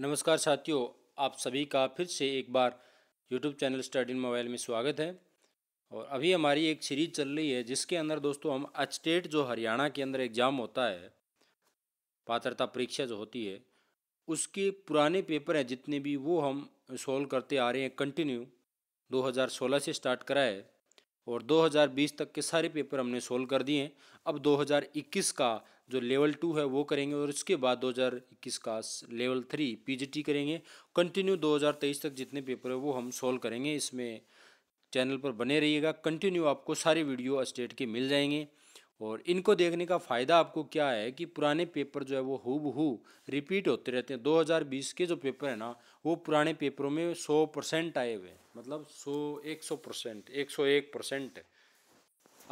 नमस्कार साथियों आप सभी का फिर से एक बार यूट्यूब चैनल स्टडी मोबाइल में स्वागत है और अभी हमारी एक सीरीज चल रही है जिसके अंदर दोस्तों हम अचटेट जो हरियाणा के अंदर एग्ज़ाम होता है पात्रता परीक्षा जो होती है उसके पुराने पेपर हैं जितने भी वो हम सोल्व करते आ रहे हैं कंटिन्यू 2016 से स्टार्ट करा है और 2020 तक के सारे पेपर हमने सोल्व कर दिए हैं अब 2021 का जो लेवल टू है वो करेंगे और उसके बाद 2021 का लेवल थ्री पीजीटी करेंगे कंटिन्यू 2023 तक जितने पेपर है वो हम सोल्व करेंगे इसमें चैनल पर बने रहिएगा कंटिन्यू आपको सारे वीडियो स्टेट के मिल जाएंगे और इनको देखने का फ़ायदा आपको क्या है कि पुराने पेपर जो है वो हु हु रिपीट होते रहते हैं 2020 के जो पेपर है ना वो पुराने पेपरों में 100 परसेंट आए हुए हैं मतलब सौ एक सौ परसेंट एक सौ एक परसेंट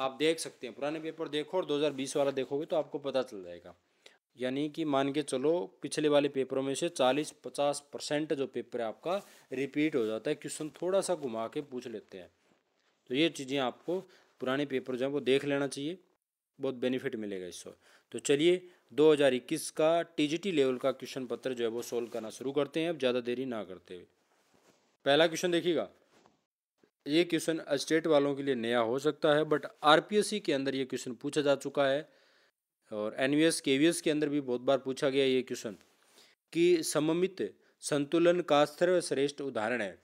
आप देख सकते हैं पुराने पेपर देखो और 2020 वाला देखोगे तो आपको पता चल जाएगा यानी कि मान के चलो पिछले वाले पेपरों में से 40-50 परसेंट जो पेपर है आपका रिपीट हो जाता है क्वेश्चन थोड़ा सा घुमा के पूछ लेते हैं तो ये चीज़ें आपको पुराने पेपर जो है वो देख लेना चाहिए बहुत बेनिफिट मिलेगा इससे तो चलिए 2021 का टीजीटी लेवल का क्वेश्चन पत्र जो है वो सोल्व करना शुरू करते हैं अब ज़्यादा देरी ना करते हुए पहला क्वेश्चन देखिएगा ये क्वेश्चन स्टेट वालों के लिए नया हो सकता है बट आरपीएससी के अंदर ये क्वेश्चन पूछा जा चुका है और एन वी के अंदर भी बहुत बार पूछा गया ये क्वेश्चन कि सममित संतुलन का सर्वश्रेष्ठ उदाहरण है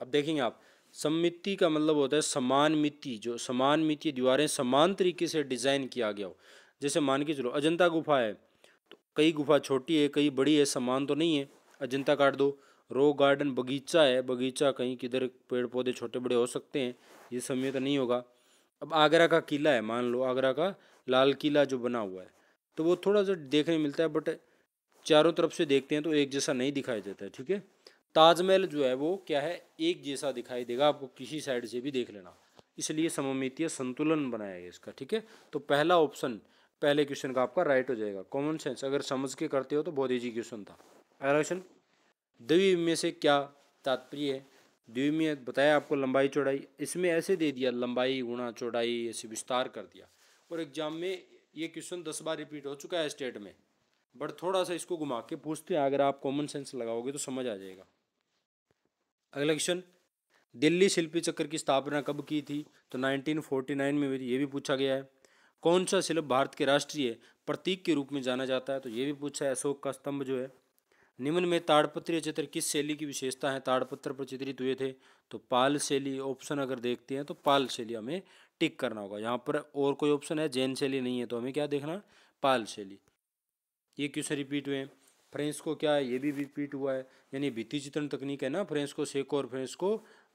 अब देखेंगे आप सममिति का मतलब होता है समान मिति जो समान मिति दीवारें समान तरीके से डिज़ाइन किया गया हो जैसे मान के चलो अजंता गुफा है तो कई गुफा छोटी है कई बड़ी है समान तो नहीं है अजंता काट दो रो गार्डन बगीचा है बगीचा कहीं किधर पेड़ पौधे छोटे बड़े हो सकते हैं ये समय तो नहीं होगा अब आगरा का किला है मान लो आगरा का लाल किला जो बना हुआ है तो वो थोड़ा सा देखने मिलता है बट चारों तरफ से देखते हैं तो एक जैसा नहीं दिखाई देता है ठीक है ताजमहल जो है वो क्या है एक जैसा दिखाई देगा आपको किसी साइड से भी देख लेना इसलिए सममितीय संतुलन बनाया गया इसका ठीक है तो पहला ऑप्शन पहले क्वेश्चन का आपका राइट हो जाएगा कॉमन सेंस अगर समझ के करते हो तो बहुत ईजी क्वेश्चन था अगला क्वेश्चन में से क्या तात्पर्य है द्विमीय बताया आपको लंबाई चौड़ाई इसमें ऐसे दे दिया लंबाई गुणा चौड़ाई ऐसे विस्तार कर दिया और एग्जाम में ये क्वेश्चन दस बार रिपीट हो चुका है स्टेट में बट थोड़ा सा इसको घुमा के पूछते हैं अगर आप कॉमन सेंस लगाओगे तो समझ आ जाएगा अगला क्वेश्चन दिल्ली शिल्पी चक्र की स्थापना कब की थी तो 1949 में ये भी पूछा गया है कौन सा शिल्प भारत के राष्ट्रीय प्रतीक के रूप में जाना जाता है तो ये भी पूछा है अशोक का स्तंभ जो है निम्न में ताड़पत्रीय चित्र किस शैली की विशेषता है ताड़पत्र पर चित्रित हुए थे तो पाल शैली ऑप्शन अगर देखते हैं तो पाल शैली हमें टिक करना होगा यहाँ पर और कोई ऑप्शन है जैन शैली नहीं है तो हमें क्या देखना पाल शैली ये क्वेश्चन रिपीट हुए फ्रेंस को क्या है ये भी रिपीट हुआ है यानी भित्ति चित्रण तकनीक है ना फ्रेंस को सेको और फ्रेंस को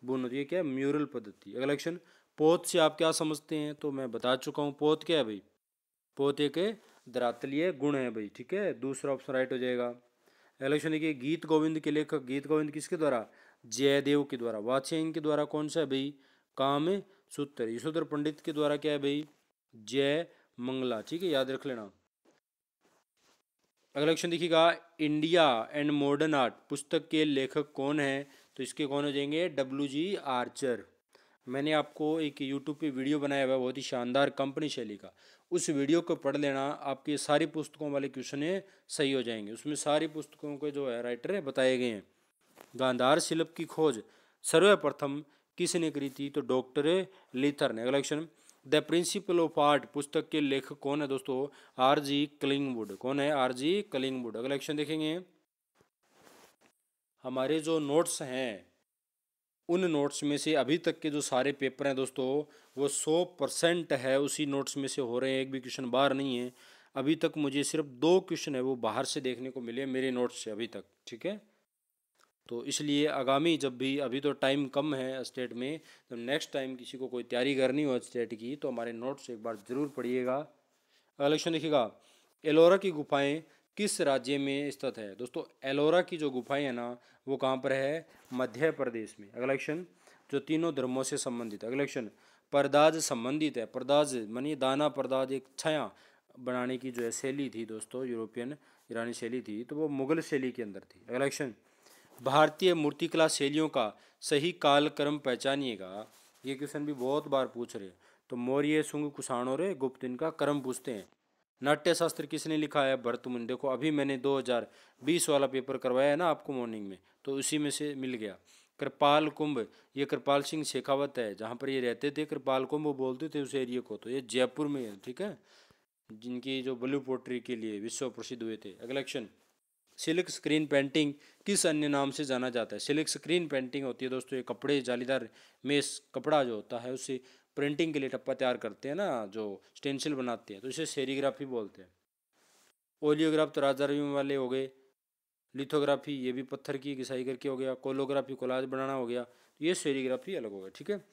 बुन ये क्या है म्यूरल पद्धति अगला क्वेश्चन पोत से आप क्या समझते हैं तो मैं बता चुका हूँ पोत क्या है भाई पोते के दरातलीय गुण है भाई ठीक है दूसरा ऑप्शन राइट हो जाएगा अगला क्वेश्चन देखिए गीत गोविंद के लेखक गीत गोविंद किसके द्वारा जयदेव के द्वारा वाचेंग के द्वारा कौन सा है भाई काम सूत्र यशोधर पंडित के द्वारा क्या है भाई जय मंगला ठीक है याद रख लेना अगला क्वेश्चन देखिएगा इंडिया एंड मॉडर्न आर्ट पुस्तक के लेखक कौन है तो इसके कौन हो जाएंगे डब्ल्यू जी आर्चर मैंने आपको एक यूट्यूब पे वीडियो बनाया हुआ है बहुत ही शानदार कंपनी शैली का उस वीडियो को पढ़ लेना आपके सारी पुस्तकों वाले क्वेश्चन सही हो जाएंगे उसमें सारी पुस्तकों के जो है राइटर है बताए गए हैं गांधार शिल्प की खोज सर्वप्रथम किसने करी थी तो डॉक्टर लीथर ने अगला question the principle of art पुस्तक के लेखक कौन है दोस्तों आर जी कलिंगवुड कौन है आर जी कलिंगवुड अगला क्वेश्चन देखेंगे हमारे जो नोट्स हैं उन नोट्स में से अभी तक के जो सारे पेपर हैं दोस्तों वो सौ परसेंट है उसी नोट्स में से हो रहे हैं एक भी क्वेश्चन बाहर नहीं है अभी तक मुझे सिर्फ दो क्वेश्चन है वो बाहर से देखने को मिले मेरे नोट्स से अभी तक ठीक है तो इसलिए आगामी जब भी अभी तो टाइम कम है स्टेट में तो नेक्स्ट टाइम किसी को कोई तैयारी करनी हो स्टेट की तो हमारे नोट्स एक बार ज़रूर पढ़िएगा अगला क्वेश्चन देखिएगा एलोरा की गुफाएं किस राज्य में स्थित है दोस्तों एलोरा की जो गुफाएं है ना वो कहाँ पर है मध्य प्रदेश में अगला क्वेश्चन जो तीनों धर्मों से संबंधित है अगला क्वेश्चन परदाज संबंधित है परदाज मानिए दाना परदाज एक छाया बनाने की जो है शैली थी दोस्तों यूरोपियन ईरानी शैली थी तो वो मुगल शैली के अंदर थी अगला क्वेश्चन भारतीय मूर्तिकला शैलियों का सही कालक्रम पहचानिएगा ये क्वेश्चन भी बहुत बार पूछ रहे हैं तो मौर्य शुंग कुषाणों रे गुप्त इनका क्रम पूछते हैं नाट्यशास्त्र किसने लिखा है भरत मुनि देखो अभी मैंने 2020 वाला पेपर करवाया है ना आपको मॉर्निंग में तो उसी में से मिल गया कृपाल कुंभ ये कृपाल सिंह शेखावत है जहाँ पर ये रहते थे कृपाल कुंभ बोलते थे उस एरिए को तो ये जयपुर में है ठीक है जिनकी जो ब्लू पोट्री के लिए विश्व प्रसिद्ध हुए थे अगला क्वेश्चन सिल्क स्क्रीन पेंटिंग किस अन्य नाम से जाना जाता है सिल्क स्क्रीन पेंटिंग होती है दोस्तों ये कपड़े जालीदार मेस कपड़ा जो होता है उसे प्रिंटिंग के लिए टप्पा तैयार करते हैं ना जो स्टेंसिल बनाते हैं तो इसे सेरीग्राफी बोलते हैं ओलियोग्राफ तो रवि वाले हो गए लिथोग्राफी ये भी पत्थर की घिसाई करके हो गया कोलोग्राफी कोलाज बनाना हो गया तो ये सेरीग्राफी अलग हो गया ठीक है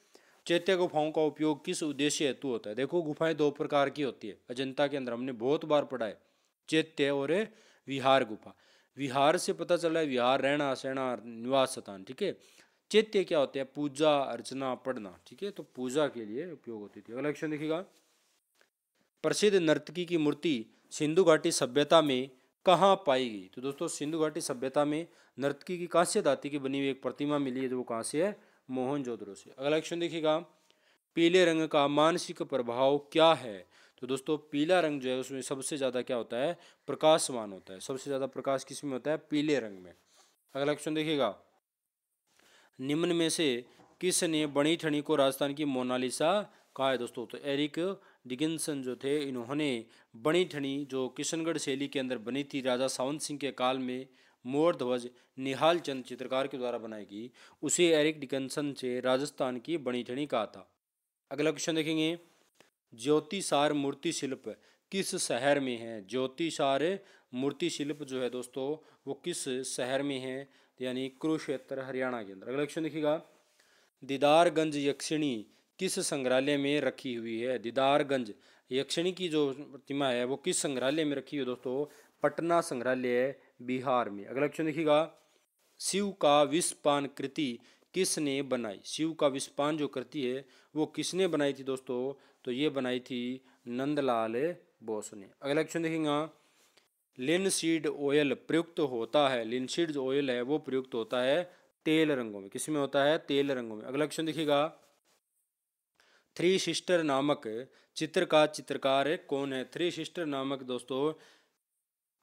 चैत्य गुफाओं का उपयोग किस उद्देश्य हेतु होता है देखो गुफाएं दो प्रकार की होती है अजंता के अंदर हमने बहुत बार पढ़ा है चैत्य और विहार गुफा विहार से पता चला है विहार रहना सहना निवास स्थान ठीक है चैत्य क्या होते हैं पूजा अर्चना पढ़ना ठीक है तो पूजा के लिए उपयोग होती थी अगला क्वेश्चन देखिएगा प्रसिद्ध नर्तकी की मूर्ति सिंधु घाटी सभ्यता में कहाँ पाई गई तो दोस्तों सिंधु घाटी सभ्यता में नर्तकी की कांस्य धाति की बनी हुई एक प्रतिमा मिली है जो कहाँ से है मोहनजोदड़ो से अगला क्वेश्चन देखिएगा पीले रंग का मानसिक प्रभाव क्या है तो दोस्तों पीला रंग जो है उसमें सबसे ज़्यादा क्या होता है प्रकाशवान होता है सबसे ज़्यादा प्रकाश किस में होता है पीले रंग में अगला क्वेश्चन देखिएगा निम्न में से किसने बणी ठणी को राजस्थान की मोनालिसा कहा है दोस्तों तो एरिक डिगिनसन जो थे इन्होंने बणी ठणी जो किशनगढ़ शैली के अंदर बनी थी राजा सावंत सिंह के काल में मोर ध्वज निहाल चंद चित्रकार के द्वारा बनाई गई उसे एरिक डिकनसन से राजस्थान की बणी ठणी कहा था अगला क्वेश्चन देखेंगे ज्योतिषार मूर्ति शिल्प किस शहर में है ज्योतिषार मूर्ति शिल्प जो है दोस्तों वो किस शहर में है यानी कुरुक्षेत्र हरियाणा के अंदर अगला क्वेश्चन देखिएगा दीदारगंज यक्षिणी किस संग्रहालय में रखी हुई है दीदारगंज यक्षिणी की जो प्रतिमा है वो किस संग्रहालय में रखी हुई है दोस्तों पटना संग्रहालय बिहार में अगला क्वेश्चन देखिएगा शिव का विस्पान कृति किसने बनाई शिव का विस्पान जो कृति है वो किसने बनाई थी दोस्तों तो ये बनाई थी नंदलाल बोस ने अगला क्वेश्चन देखेंगे लिनसीड ऑयल प्रयुक्त होता है लिनसीड ऑयल है वो प्रयुक्त होता है तेल रंगों में किसमें होता है तेल रंगों में अगला क्वेश्चन देखिएगा थ्री सिस्टर नामक चित्र का चित्रकार कौन है थ्री सिस्टर नामक दोस्तों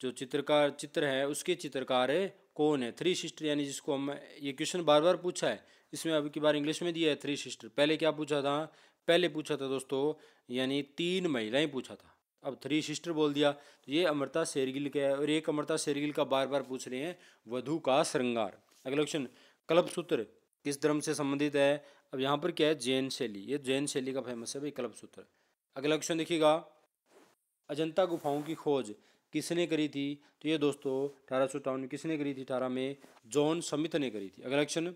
जो चित्रकार चित्र है उसके चित्रकार कौन है थ्री सिस्टर यानी जिसको हम ये क्वेश्चन बार बार पूछा है इसमें अब की बार इंग्लिश में दिया है थ्री सिस्टर पहले क्या पूछा था पहले पूछा था दोस्तों यानी तीन महिलाएं पूछा था अब थ्री सिस्टर बोल दिया तो ये अमृता शेरगिल का है और एक अमृता शेरगिल का बार बार पूछ रहे हैं वधु का श्रृंगार अगला क्वेश्चन कल्प सूत्र किस धर्म से संबंधित है अब यहाँ पर क्या है जैन शैली ये जैन शैली का फेमस है भाई कल्प सूत्र अगला क्वेश्चन देखिएगा अजंता गुफाओं की खोज किसने करी थी तो ये दोस्तों अठारह सौ किसने करी थी अठारह में जॉन समिथ ने करी थी अगला क्वेश्चन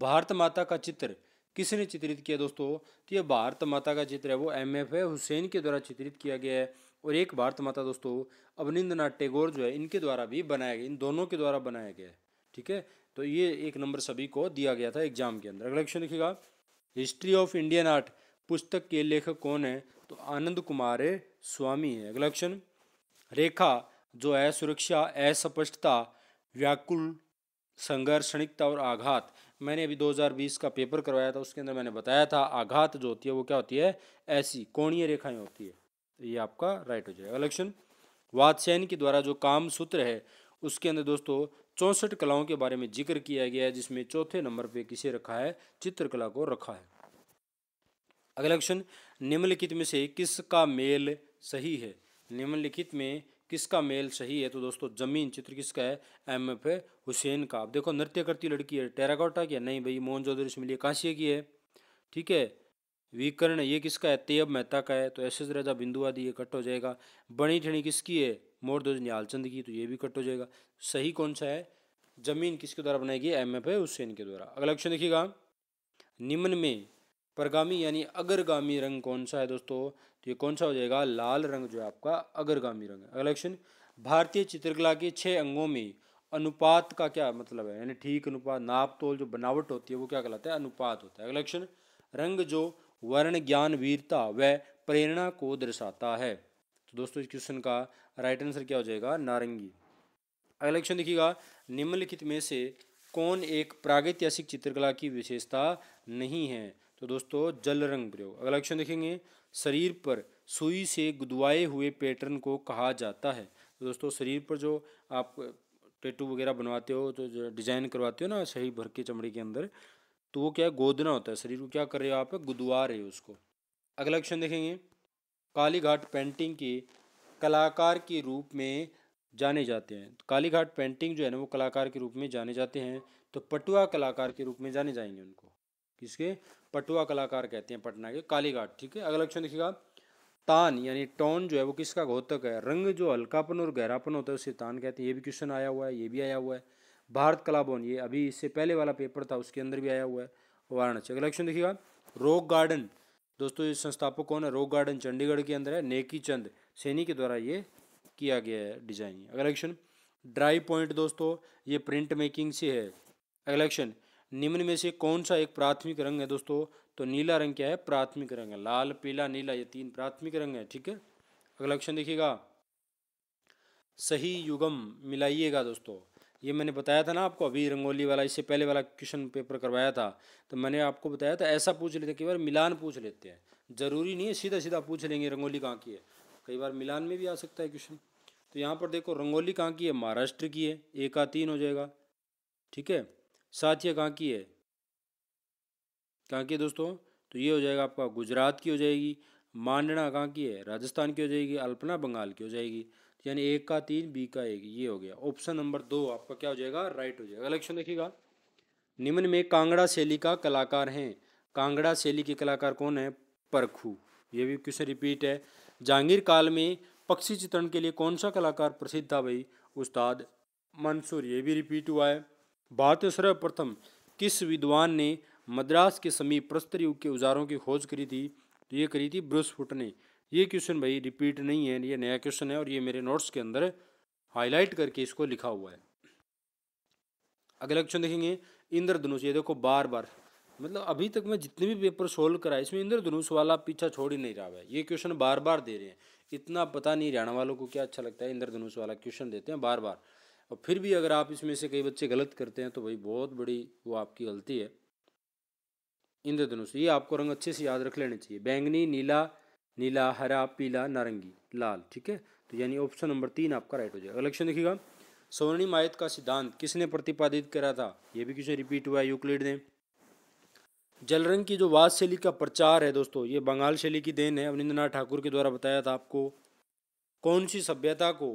भारत माता का चित्र किसने चित्रित किया दोस्तों तो ये भारत माता का चित्र है वो एम एफ हुसैन के द्वारा चित्रित किया गया है और एक भारत माता दोस्तों अवनिंद्रनाथ टैगोर जो है इनके द्वारा भी बनाया गया इन दोनों के द्वारा बनाया गया है ठीक है तो ये एक नंबर सभी को दिया गया था एग्जाम के अंदर अगला क्वेश्चन देखिएगा हिस्ट्री ऑफ इंडियन आर्ट पुस्तक के लेखक कौन है तो आनंद कुमार स्वामी है अगला क्वेश्चन रेखा जो असुरक्षा सुरक्षा अस्पष्टता व्याकुल संघर्षणिकता और आघात मैंने अभी 2020 का पेपर करवाया था उसके अंदर मैंने बताया था आघात जो होती है वो क्या होती है ऐसी कोणीय रेखाएं होती है तो ये आपका राइट हो जाएगा इलेक्शन वादसैन के द्वारा जो काम सूत्र है उसके अंदर दोस्तों चौंसठ कलाओं के बारे में जिक्र किया गया है जिसमें चौथे नंबर पे किसे रखा है चित्रकला को रखा है अगला क्वेश्चन निम्नलिखित में से किसका मेल सही है निम्नलिखित में किसका मेल सही है तो दोस्तों ज़मीन चित्र किसका है एम एफ हुसैन का अब देखो नृत्य करती लड़की है टेराकोटा की है नहीं भाई मोहन चौधरी से मिली कांसिया की है ठीक है विकर्ण ये किसका है तेयब मेहता का है तो ऐसे राजा बिंदु आदि ये कट हो जाएगा बणी ठणी किसकी है मोरध्वज न्यालचंद की तो ये भी कट हो जाएगा सही कौन सा है जमीन किसके द्वारा बनाई गई एम एफ हुसैन के द्वारा अगला क्वेश्चन देखिएगा निम्न में परगामी यानी अगरगामी रंग कौन सा है दोस्तों तो ये कौन सा हो जाएगा लाल रंग जो है आपका अग्रगामी रंग है अगला क्वेश्चन भारतीय चित्रकला के छः अंगों में अनुपात का क्या मतलब है यानी ठीक अनुपात नाप तोल जो बनावट होती है वो क्या कहलाता है अनुपात होता है अगला क्वेश्चन रंग जो वर्ण ज्ञान वीरता व प्रेरणा को दर्शाता है तो दोस्तों इस क्वेश्चन का राइट आंसर क्या हो जाएगा नारंगी अगला क्वेश्चन देखिएगा निम्नलिखित में से कौन एक प्रागैतिहासिक चित्रकला की विशेषता नहीं है तो दोस्तों जल रंग प्रयोग अगला क्वेश्चन देखेंगे शरीर पर सुई से गुदवाए हुए पैटर्न को कहा जाता है तो दोस्तों शरीर पर जो आप टैटू वगैरह बनवाते हो तो जो डिजाइन करवाते हो ना सही भर के चमड़े के अंदर तो वो क्या गोदना होता है शरीर को क्या कर रहे हो आप गुदवा रहे हो उसको अगला क्वेश्चन देखेंगे कालीघाट पेंटिंग के कलाकार के रूप में जाने जाते हैं तो कालीघाट पेंटिंग जो है ना वो कलाकार के रूप में जाने जाते हैं तो पटुआ कलाकार के रूप में जाने जाएंगे उनको किसके पटुआ कलाकार कहते हैं पटना के कालीघाट ठीक है अगला क्वेश्चन देखिएगा तान यानी टोन जो है वो किसका घोतक है रंग जो हल्कापन और गहरापन होता है उसे तान कहते हैं ये भी क्वेश्चन आया हुआ है ये भी आया हुआ है भारत कला भवन ये अभी इससे पहले वाला पेपर था उसके अंदर भी आया हुआ है वाराणसी अगला क्वेश्चन देखिएगा रोक गार्डन दोस्तों ये संस्थापक कौन है रोक गार्डन चंडीगढ़ के अंदर है नेकी चंद सैनी के द्वारा ये किया गया है डिजाइन अगला क्वेश्चन ड्राई पॉइंट दोस्तों ये प्रिंट मेकिंग से है अगला क्वेश्चन निम्न में से कौन सा एक प्राथमिक रंग है दोस्तों तो नीला रंग क्या है प्राथमिक रंग है लाल पीला नीला ये तीन प्राथमिक रंग है ठीक है अगला क्वेश्चन देखिएगा सही युगम मिलाइएगा दोस्तों ये मैंने बताया था ना आपको अभी रंगोली वाला इससे पहले वाला क्वेश्चन पेपर करवाया था तो मैंने आपको बताया था ऐसा पूछ लेते कई बार मिलान पूछ लेते हैं ज़रूरी नहीं है सीधा सीधा पूछ लेंगे रंगोली कहाँ की है कई बार मिलान में भी आ सकता है क्वेश्चन तो यहाँ पर देखो रंगोली कहाँ की है महाराष्ट्र की है एक तीन हो जाएगा ठीक है साथिया कहाँ की है कहाँ की है दोस्तों तो ये हो जाएगा आपका गुजरात की हो जाएगी मांडना कहाँ की है राजस्थान की हो जाएगी अल्पना बंगाल की हो जाएगी यानी एक का तीन बी का एक ये हो गया ऑप्शन नंबर दो आपका क्या हो जाएगा राइट हो जाएगा इलेक्शन देखिएगा निम्न में कांगड़ा शैली का कलाकार हैं कांगड़ा शैली के कलाकार कौन है परखू ये भी क्वेश्चन रिपीट है जहांगीर काल में पक्षी चित्रण के लिए कौन सा कलाकार प्रसिद्ध था भाई उस्ताद मंसूर ये भी रिपीट हुआ है भारत सर्वप्रथम किस विद्वान ने मद्रास के समीप प्रस्तर युग के औजारों की खोज करी थी तो ये करी थी ब्रूस फुट ने ये क्वेश्चन भाई रिपीट नहीं है ये नया क्वेश्चन है और ये मेरे नोट्स के अंदर हाईलाइट करके इसको लिखा हुआ है अगला क्वेश्चन देखेंगे इंद्रधनुष ये देखो बार बार मतलब अभी तक मैं जितने भी पेपर सोल्व करा इसमें इंद्रधनुष वाला पीछा छोड़ ही नहीं रहा है ये क्वेश्चन बार बार दे रहे हैं इतना पता नहीं रहने वालों को क्या अच्छा लगता है इंद्रधनुष वाला क्वेश्चन देते हैं बार बार और फिर भी अगर आप इसमें से कई बच्चे गलत करते हैं तो भाई बहुत बड़ी वो आपकी गलती है इंद्रधनुष ये आपको रंग अच्छे से याद रख लेने चाहिए बैंगनी नीला नीला हरा पीला नारंगी लाल ठीक है तो यानी ऑप्शन नंबर तीन आपका राइट हो जाएगा अगला क्वेश्चन देखिएगा स्वर्णिम आयत का सिद्धांत किसने प्रतिपादित करा था ये भी क्वेश्चन रिपीट हुआ है यूक्लिड ने जल रंग की जो वाद शैली का प्रचार है दोस्तों ये बंगाल शैली की देन है अवनिंद्रनाथ ठाकुर के द्वारा बताया था आपको कौन सी सभ्यता को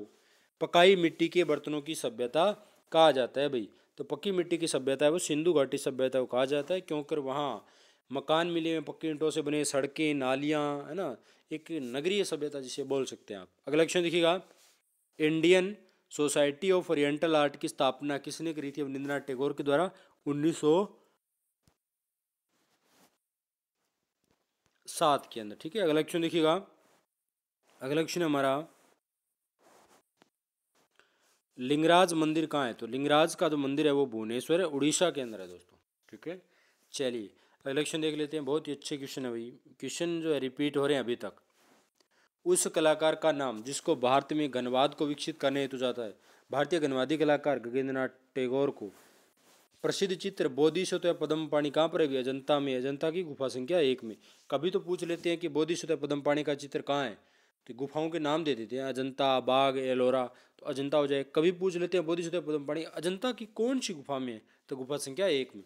पकाई मिट्टी के बर्तनों की सभ्यता कहा जाता है भाई तो पक्की मिट्टी की सभ्यता है वो सिंधु घाटी सभ्यता को कहा जाता है क्योंकि वहाँ मकान मिले हुए पक्की ईंटों से बने सड़कें नालियाँ है ना एक नगरीय सभ्यता जिसे बोल सकते हैं आप अगला क्वेश्चन देखिएगा Indian society of oriental art की स्थापना किसने करी थी रविंद्रनाथ टैगोर के द्वारा उन्नीस सात के अंदर ठीक है अगला क्वेश्चन देखिएगा अगला क्वेश्चन हमारा लिंगराज मंदिर कहाँ है तो लिंगराज का जो मंदिर है वो भुवनेश्वर है उड़ीसा के अंदर है दोस्तों ठीक है चलिए अगला क्वेश्चन देख लेते हैं बहुत ही अच्छे क्वेश्चन है भाई क्वेश्चन जो है रिपीट हो रहे हैं अभी तक उस कलाकार का नाम जिसको भारत में गणवाद को विकसित करने हेतु जाता है भारतीय गणवादी कलाकार गगेंद्रनाथ टैगोर को प्रसिद्ध चित्र बोधिसत्व तो पदम पाणी कहाँ पर है अजंता में अजंता की गुफा संख्या एक में कभी तो पूछ लेते हैं कि बोधिसत्व तो पदम पाणी का चित्र कहाँ है तो गुफाओं के नाम दे देते हैं अजंता बाघ एलोरा तो अजंता हो जाए कभी पूछ लेते हैं तो बोधिसत्व पद्मपाणी अजंता की कौन सी गुफा में है तो गुफा संख्या एक में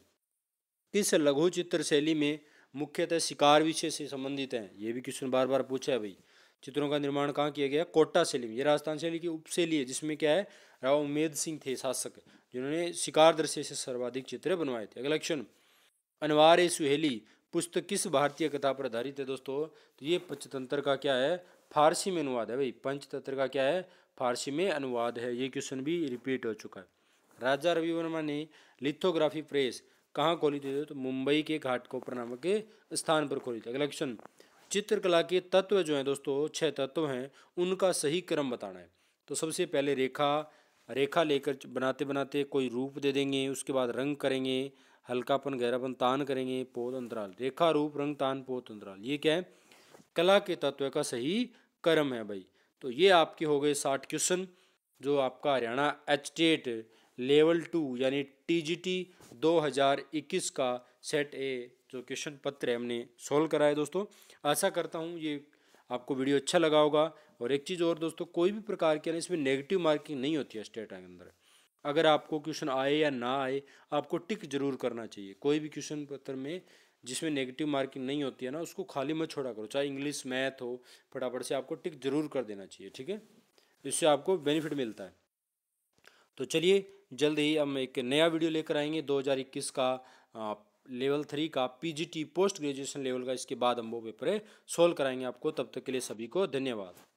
किस लघु चित्र शैली में मुख्यतः शिकार विषय से संबंधित है ये भी क्वेश्चन बार बार पूछा है भाई चित्रों का निर्माण कहाँ किया गया कोटा शैली में ये राजस्थान शैली की उपशैली है जिसमें क्या है राव उमेद सिंह थे शासक जिन्होंने शिकार दृश्य से सर्वाधिक चित्र बनवाए थे अगला क्वेश्चन अनवार सुहेली पुस्तक किस भारतीय कथा पर आधारित है दोस्तों तो ये पंचतंत्र का क्या है फारसी में अनुवाद है भाई पंचतंत्र का क्या है फारसी में अनुवाद है ये क्वेश्चन भी रिपीट हो चुका है राजा रवि वर्मा ने लिथोग्राफी प्रेस कहाँ खोली थी तो मुंबई के घाटकोपर नामक के स्थान पर खोली थी अगला क्वेश्चन चित्रकला के तत्व जो हैं दोस्तों छह तत्व हैं उनका सही क्रम बताना है तो सबसे पहले रेखा रेखा लेकर बनाते बनाते कोई रूप दे देंगे उसके बाद रंग करेंगे हल्कापन गहरापन तान करेंगे पोत अंतराल रेखा रूप रंग तान पोत अंतराल ये क्या है कला के तत्व का सही कर्म है भाई तो ये आपके हो गए साठ क्वेश्चन जो आपका Haryana H TET level two यानी टीजीटी 2021 का सेट ए जो क्वेश्चन पत्र है हमने सोल्व करा है दोस्तों आशा करता हूँ ये आपको वीडियो अच्छा लगा होगा और एक चीज़ और दोस्तों कोई भी प्रकार की इसमें नेगेटिव मार्किंग नहीं होती है स्टेट के अंदर अगर आपको क्वेश्चन आए या ना आए आपको टिक जरूर करना चाहिए कोई भी क्वेश्चन पत्र में जिसमें नेगेटिव मार्किंग नहीं होती है ना उसको खाली मत छोड़ा करो चाहे इंग्लिश मैथ हो फटाफट से आपको टिक जरूर कर देना चाहिए ठीक है इससे आपको बेनिफिट मिलता है तो चलिए जल्द ही हम एक नया वीडियो लेकर आएंगे 2021 का आ, लेवल थ्री का पीजीटी पोस्ट ग्रेजुएशन लेवल का इसके बाद हम वो पेपर सोल्व कराएंगे आपको तब तक के लिए सभी को धन्यवाद